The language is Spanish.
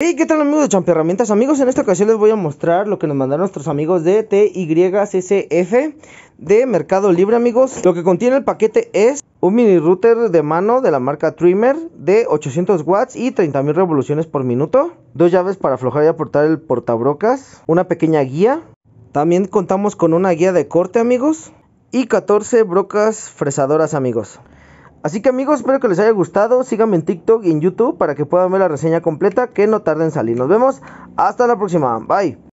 Hey, ¿qué tal amigos de herramientas Amigos, en esta ocasión les voy a mostrar lo que nos mandaron nuestros amigos de TYSCF de Mercado Libre, amigos. Lo que contiene el paquete es un mini router de mano de la marca Trimmer de 800 watts y 30.000 revoluciones por minuto. Dos llaves para aflojar y aportar el portabrocas. Una pequeña guía. También contamos con una guía de corte, amigos. Y 14 brocas fresadoras, amigos. Así que amigos, espero que les haya gustado. Síganme en TikTok y en YouTube para que puedan ver la reseña completa que no tarde en salir. Nos vemos. Hasta la próxima. Bye.